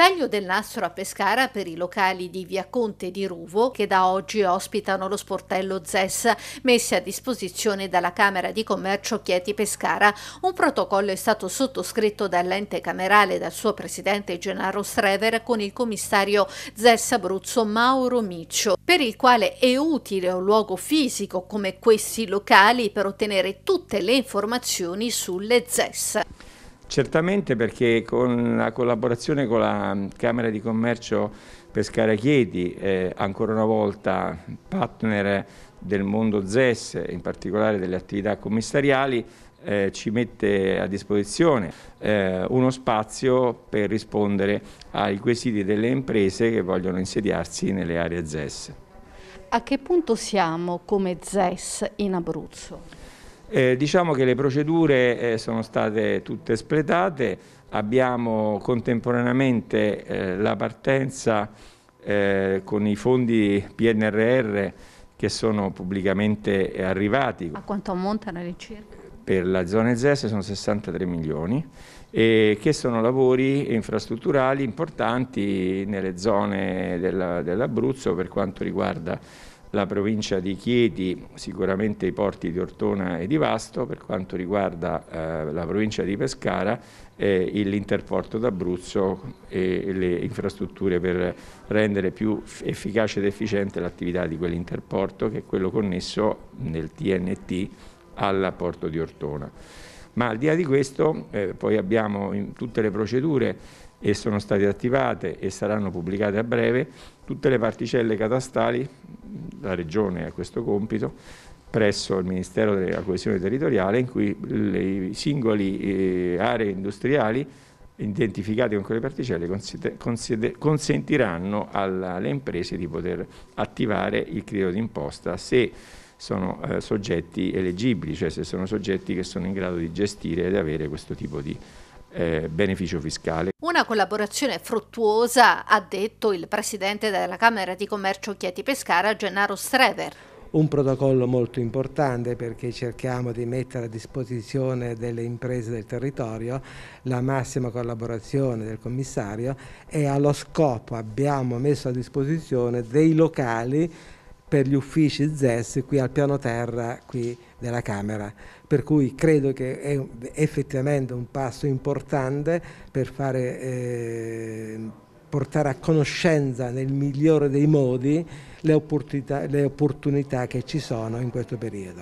Taglio del nastro a Pescara per i locali di Via Conte di Ruvo che da oggi ospitano lo sportello ZES messi a disposizione dalla Camera di Commercio Chieti Pescara. Un protocollo è stato sottoscritto dall'ente camerale e dal suo presidente Gennaro Strever con il commissario ZES Abruzzo Mauro Miccio, per il quale è utile un luogo fisico come questi locali per ottenere tutte le informazioni sulle ZES. Certamente perché con la collaborazione con la Camera di Commercio Pescara Chieti, eh, ancora una volta partner del mondo ZES, in particolare delle attività commissariali, eh, ci mette a disposizione eh, uno spazio per rispondere ai quesiti delle imprese che vogliono insediarsi nelle aree ZES. A che punto siamo come ZES in Abruzzo? Eh, diciamo che le procedure eh, sono state tutte espletate, abbiamo contemporaneamente eh, la partenza eh, con i fondi PNRR che sono pubblicamente arrivati. A quanto ammontano le all'incirca? Per la zona ZES sono 63 milioni e che sono lavori infrastrutturali importanti nelle zone dell'Abruzzo per quanto riguarda la provincia di Chieti, sicuramente i porti di Ortona e di Vasto, per quanto riguarda eh, la provincia di Pescara, eh, l'interporto d'Abruzzo e le infrastrutture per rendere più efficace ed efficiente l'attività di quell'interporto che è quello connesso nel TNT al porto di Ortona. Ma al di là di questo eh, poi abbiamo in tutte le procedure e sono state attivate e saranno pubblicate a breve tutte le particelle catastali, la Regione ha questo compito, presso il Ministero della Coesione Territoriale in cui le singole eh, aree industriali identificate con quelle particelle consentiranno alle imprese di poter attivare il credito d'imposta se sono eh, soggetti elegibili, cioè se sono soggetti che sono in grado di gestire ed avere questo tipo di eh, beneficio fiscale. Una collaborazione fruttuosa, ha detto il presidente della Camera di Commercio Chieti Pescara, Gennaro Strever un protocollo molto importante perché cerchiamo di mettere a disposizione delle imprese del territorio la massima collaborazione del commissario e allo scopo abbiamo messo a disposizione dei locali per gli uffici ZES qui al piano terra qui della Camera. Per cui credo che è effettivamente un passo importante per fare, eh, portare a conoscenza nel migliore dei modi le opportunità, le opportunità che ci sono in questo periodo.